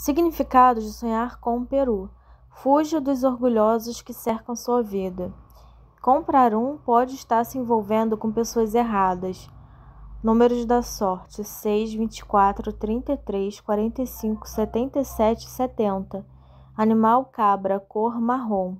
Significado de sonhar com um Peru. Fuja dos orgulhosos que cercam sua vida. Comprar um pode estar se envolvendo com pessoas erradas. Números da sorte: 6, 24, 33, 45, 77, 70. Animal cabra, cor marrom.